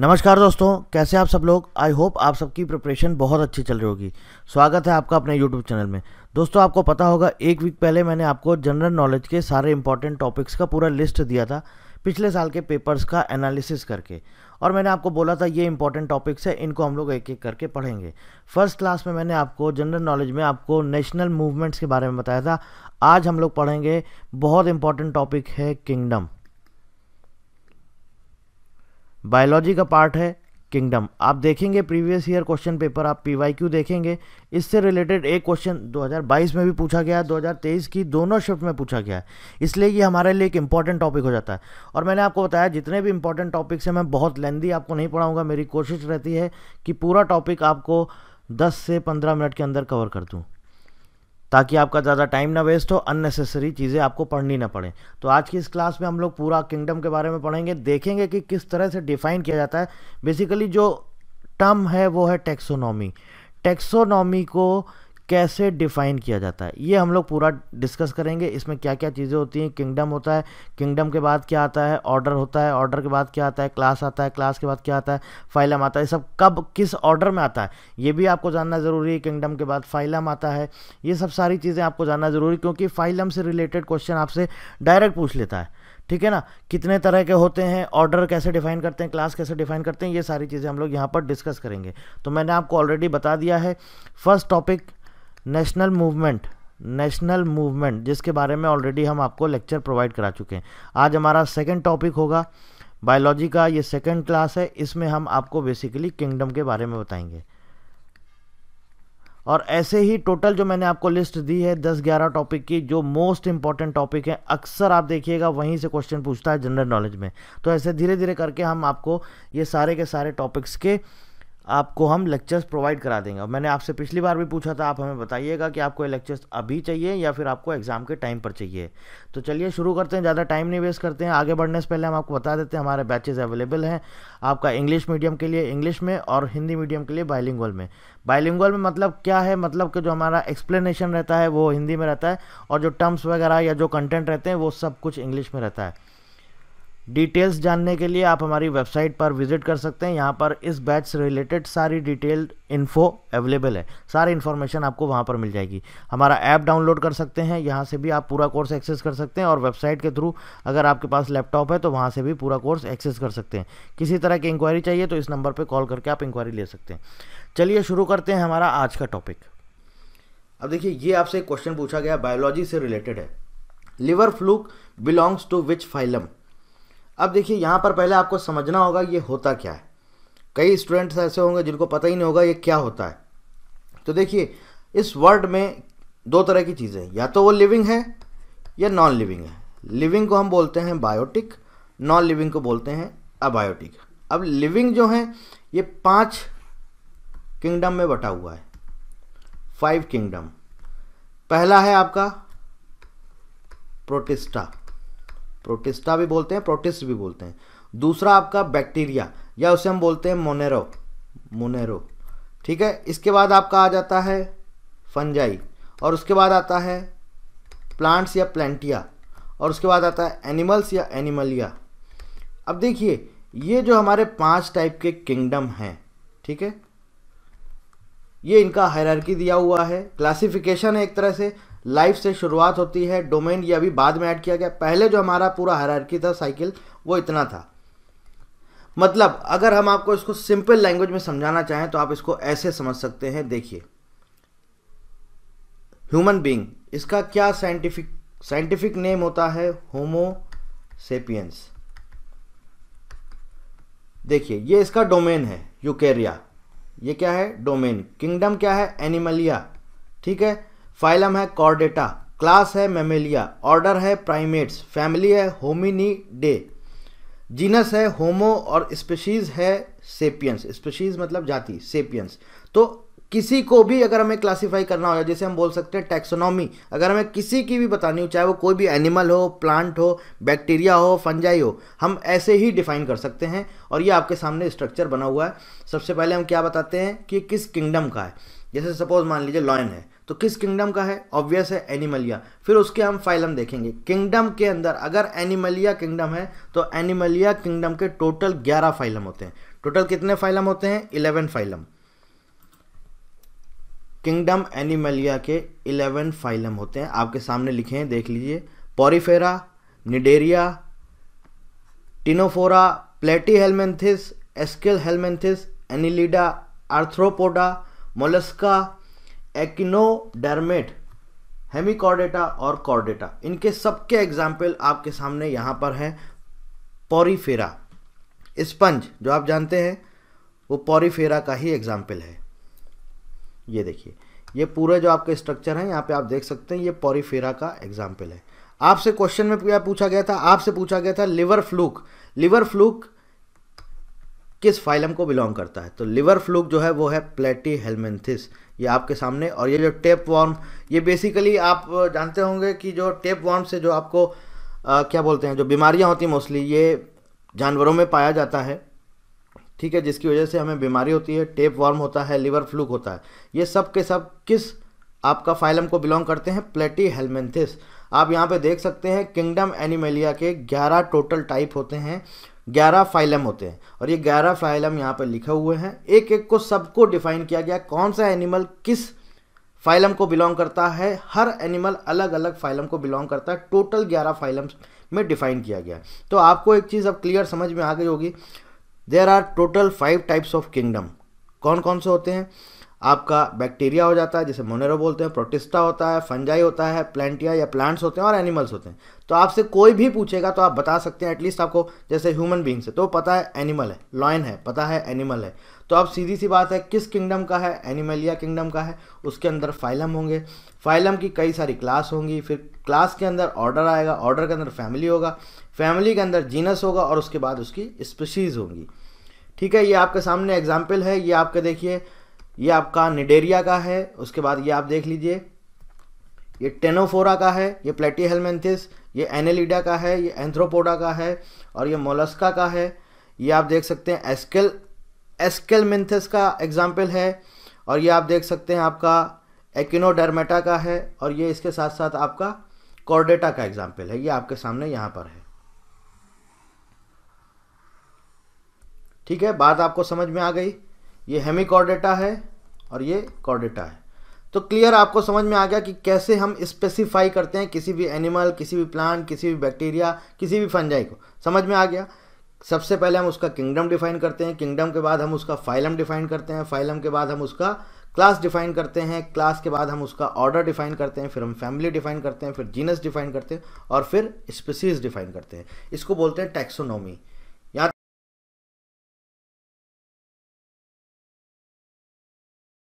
नमस्कार दोस्तों कैसे आप सब लोग आई होप आप सबकी प्रिपरेशन बहुत अच्छी चल रही होगी स्वागत है आपका अपने यूट्यूब चैनल में दोस्तों आपको पता होगा एक वीक पहले मैंने आपको जनरल नॉलेज के सारे इंपॉर्टेंट टॉपिक्स का पूरा लिस्ट दिया था पिछले साल के पेपर्स का एनालिसिस करके और मैंने आपको बोला था ये इंपॉर्टेंट टॉपिक्स है इनको हम लोग एक एक करके पढ़ेंगे फर्स्ट क्लास में मैंने आपको जनरल नॉलेज में आपको नेशनल मूवमेंट्स के बारे में बताया था आज हम लोग पढ़ेंगे बहुत इंपॉर्टेंट टॉपिक है किंगडम बायोलॉजी का पार्ट है किंगडम आप देखेंगे प्रीवियस ईयर क्वेश्चन पेपर आप पीवाईक्यू देखेंगे इससे रिलेटेड एक क्वेश्चन 2022 में भी पूछा गया है 2023 की दोनों शिफ्ट में पूछा गया है इसलिए ये हमारे लिए एक इंपॉर्टेंट टॉपिक हो जाता है और मैंने आपको बताया जितने भी इंपॉर्टेंट टॉपिक्स हैं मैं बहुत लेंदी आपको नहीं पढ़ाऊँगा मेरी कोशिश रहती है कि पूरा टॉपिक आपको दस से पंद्रह मिनट के अंदर कवर कर दूँ ताकि आपका ज़्यादा टाइम ना वेस्ट हो अननेसेसरी चीज़ें आपको पढ़नी ना पड़े तो आज की इस क्लास में हम लोग पूरा किंगडम के बारे में पढ़ेंगे देखेंगे कि किस तरह से डिफाइन किया जाता है बेसिकली जो टर्म है वो है टेक्सोनॉमी टेक्सोनॉमी को कैसे डिफाइन किया जाता है ये हम लोग पूरा डिस्कस करेंगे इसमें क्या क्या चीज़ें होती हैं किंगडम होता है किंगडम के बाद क्या आता है ऑर्डर होता है ऑर्डर के बाद क्या आता है क्लास आता है क्लास के बाद क्या आता है फाइलम आता है सब कब किस ऑर्डर में आता है ये भी आपको जानना ज़रूरी है किंगडम के बाद फाइलम आता है ये सब सारी चीज़ें आपको जानना ज़रूरी क्योंकि फाइलम से रिलेटेड क्वेश्चन आपसे डायरेक्ट पूछ लेता है ठीक है ना कितने तरह के होते हैं ऑर्डर कैसे डिफाइन करते हैं क्लास कैसे डिफाइन करते हैं ये सारी चीज़ें हम लोग यहाँ पर डिस्कस करेंगे तो मैंने आपको ऑलरेडी बता दिया है first topic national movement national movement जिसके बारे में ऑलरेडी हम आपको लेक्चर प्रोवाइड करा चुके हैं आज हमारा सेकेंड टॉपिक होगा बायोलॉजी का ये सेकेंड क्लास है इसमें हम आपको बेसिकली किंगडम के बारे में बताएंगे और ऐसे ही टोटल जो मैंने आपको लिस्ट दी है दस ग्यारह टॉपिक की जो मोस्ट इंपॉर्टेंट टॉपिक है अक्सर आप देखिएगा वहीं से क्वेश्चन पूछता है जनरल नॉलेज में तो ऐसे धीरे धीरे करके हम आपको ये सारे के सारे टॉपिक्स के आपको हम लेक्चर्स प्रोवाइड करा देंगे और मैंने आपसे पिछली बार भी पूछा था आप हमें बताइएगा कि आपको ये लेक्चर्स अभी चाहिए या फिर आपको एग्ज़ाम के टाइम पर चाहिए तो चलिए शुरू करते हैं ज़्यादा टाइम नहीं वेस्ट करते हैं आगे बढ़ने से पहले हम आपको बता देते हैं हमारे बैचेज़ अवेलेबल हैं आपका इंग्लिश मीडियम के लिए इंग्लिश में और हिंदी मीडियम के लिए बाइलिंगल में बाइलिंगल में मतलब क्या है मतलब कि जो हमारा एक्सप्लेनेशन रहता है वो हिंदी में रहता है और जो टर्म्स वगैरह या जो कंटेंट रहते हैं वो सब कुछ इंग्लिश में रहता है डिटेल्स जानने के लिए आप हमारी वेबसाइट पर विजिट कर सकते हैं यहाँ पर इस बैच से रिलेटेड सारी डिटेल्ड इन्फो अवेलेबल है सारी इन्फॉर्मेशन आपको वहाँ पर मिल जाएगी हमारा ऐप डाउनलोड कर सकते हैं यहाँ से भी आप पूरा कोर्स एक्सेस कर सकते हैं और वेबसाइट के थ्रू अगर आपके पास लैपटॉप है तो वहाँ से भी पूरा कोर्स एक्सेस कर सकते हैं किसी तरह की इंक्वायरी चाहिए तो इस नंबर पर कॉल करके आप इंक्वायरी ले सकते हैं चलिए शुरू करते हैं हमारा आज का टॉपिक अब देखिए ये आपसे एक क्वेश्चन पूछा गया बायोलॉजी से रिलेटेड है liver fluke belongs to which phylum अब देखिए यहाँ पर पहले आपको समझना होगा ये होता क्या है कई स्टूडेंट्स ऐसे होंगे जिनको पता ही नहीं होगा ये क्या होता है तो देखिए इस वर्ड में दो तरह की चीज़ें हैं या तो वो लिविंग है या नॉन लिविंग है लिविंग को हम बोलते हैं बायोटिक नॉन लिविंग को बोलते हैं अबायोटिक अब लिविंग जो है ये पांच किंगडम में बटा हुआ है फाइव किंगडम पहला है आपका प्रोटिस्टा प्रोटिस्टा भी बोलते हैं प्रोटिस्ट भी बोलते हैं दूसरा आपका बैक्टीरिया या उसे हम बोलते हैं मोनेरो मोनेरो ठीक है इसके बाद आपका आ जाता है फंजाई और उसके बाद आता है प्लांट्स या प्लांटिया और उसके बाद आता है एनिमल्स या एनिमलिया अब देखिए ये जो हमारे पांच टाइप के किंगडम हैं ठीक है ये इनका हायरार्की दिया हुआ है क्लासिफिकेशन है एक तरह से लाइफ से शुरुआत होती है डोमेन ये अभी बाद में ऐड किया गया पहले जो हमारा पूरा हरारकी था साइकिल वो इतना था मतलब अगर हम आपको इसको सिंपल लैंग्वेज में समझाना चाहें तो आप इसको ऐसे समझ सकते हैं देखिए ह्यूमन बीइंग इसका क्या साइंटिफिक साइंटिफिक नेम होता है होमो सेपियंस देखिए ये इसका डोमेन है यूकेरिया ये क्या है डोमेन किंगडम क्या है एनिमलिया ठीक है फाइलम है कॉर्डेटा क्लास है मेमेलिया ऑर्डर है प्राइमेट्स फैमिली है होमिनी डे जीनस है होमो और स्पेशीज़ है सेपियंस स्पेशीज़ मतलब जाति सेपियंस तो किसी को भी अगर हमें क्लासिफाई करना हो जैसे हम बोल सकते हैं टैक्सोनॉमी अगर हमें किसी की भी बतानी हो चाहे वो कोई भी एनिमल हो प्लांट हो बैक्टीरिया हो फंजाई हो हम ऐसे ही डिफाइन कर सकते हैं और ये आपके सामने स्ट्रक्चर बना हुआ है सबसे पहले हम क्या बताते हैं कि किस किंगडम का है जैसे सपोज मान लीजिए लॉयन है तो किस किंगडम का है ऑब्वियस है एनिमलिया फिर उसके हम फाइलम देखेंगे किंगडम के अंदर अगर एनिमलिया किंगडम है तो एनिमलिया किंगडम के टोटल ग्यारह फाइलम होते हैं टोटल कितने फाइलम होते हैं इलेवन फाइलम किंगडम एनिमलिया के इलेवन फाइलम होते हैं आपके सामने लिखे हैं देख लीजिए porifera cnidaria ctenophora platyhelminthes aschelminthes annelida arthropoda mollusca echinodermata hemichordata और कॉर्डेटा इनके सबके एग्जाम्पल आपके सामने यहाँ पर हैं पॉरीफेरा स्पंज जो आप जानते हैं वो पॉरीफेरा का ही एग्जाम्पल है ये देखिए ये पूरे जो आपके स्ट्रक्चर हैं यहाँ पे आप देख सकते हैं ये पॉरीफेरा का एग्जाम्पल है आपसे क्वेश्चन में क्या पूछा गया था आपसे पूछा गया था लिवर फ्लूक लिवर फ्लूक किस फाइलम को बिलोंग करता है तो लिवर फ्लूक जो है वो है प्लेटी हेलमेंथिस ये आपके सामने और ये जो टेप वार्म ये बेसिकली आप जानते होंगे कि जो टेप वार्म से जो आपको आ, क्या बोलते हैं जो बीमारियां होती हैं मोस्टली ये जानवरों में पाया जाता है ठीक है जिसकी वजह से हमें बीमारी होती है टेप वार्म होता है लिवर फ्लूक होता है ये सब के सब किस आपका फाइलम को बिलोंग करते हैं प्लेटी हेलमेंथिस आप यहाँ पे देख सकते हैं किंगडम एनिमेलिया के 11 टोटल टाइप होते हैं ग्यारह फाइलम होते हैं और ये ग्यारह फाइलम यहाँ पर लिखे हुए हैं एक एक को सबको डिफाइन किया गया कौन सा एनिमल किस फाइलम को बिलोंग करता है हर एनिमल अलग अलग फाइलम को बिलोंग करता है टोटल ग्यारह फाइलम्स में डिफाइन किया गया तो आपको एक चीज़ अब क्लियर समझ में आ गई होगी there are total five types of kingdom कौन कौन से होते हैं आपका बैक्टीरिया हो जाता है जिसे मोनेरो बोलते हैं प्रोटिस्टा होता है फंजाई होता है प्लांटिया या प्लांट्स होते हैं और एनिमल्स होते हैं तो आपसे कोई भी पूछेगा तो आप बता सकते हैं एटलीस्ट आपको जैसे ह्यूमन बींग्स से तो पता है एनिमल है लॉयन है पता है एनिमल है तो आप सीधी सी बात है किस किंगडम का है एनिमलिया किंगडम का है उसके अंदर फाइलम होंगे फाइलम की कई सारी क्लास होंगी फिर क्लास के अंदर ऑर्डर आएगा ऑर्डर के अंदर फैमिली होगा फैमिली के अंदर जीनस होगा और उसके बाद उसकी स्पीशीज़ होंगी ठीक है ये आपके सामने एग्जाम्पल है ये आपके देखिए ये आपका निडेरिया का है उसके बाद ये आप देख लीजिए ये टेनोफोरा का है ये प्लेटी हेलमेंथिस ये एनेलिडा का है ये एंथ्रोपोडा का है और ये मोलस्का का है ये आप देख सकते हैं एस्केल एस्केलमेंथिस का एग्जाम्पल है और ये आप देख सकते हैं आपका एक्नोडर्मेटा का है और ये इसके साथ साथ आपका कॉर्डेटा का एग्जाम्पल है ये आपके सामने यहाँ पर है ठीक है बात आपको समझ में आ गई ये हेमी कॉर्डेटा है और ये कॉर्डेटा है तो क्लियर आपको समझ में आ गया कि कैसे हम स्पेसिफाई करते हैं किसी भी एनिमल किसी भी प्लांट किसी भी बैक्टीरिया किसी भी फंजाई को समझ में आ गया सबसे पहले हम उसका किंगडम डिफाइन करते हैं किंगडम के बाद हम उसका फाइलम डिफाइन करते हैं फाइलम के बाद हम उसका क्लास डिफाइन करते हैं क्लास के बाद हम उसका ऑर्डर डिफाइन करते हैं फिर हम फैमिली डिफाइन करते हैं फिर जीनस डिफाइन करते हैं और फिर स्पीसीज डिफाइन करते हैं इसको बोलते हैं टैक्सोनॉमी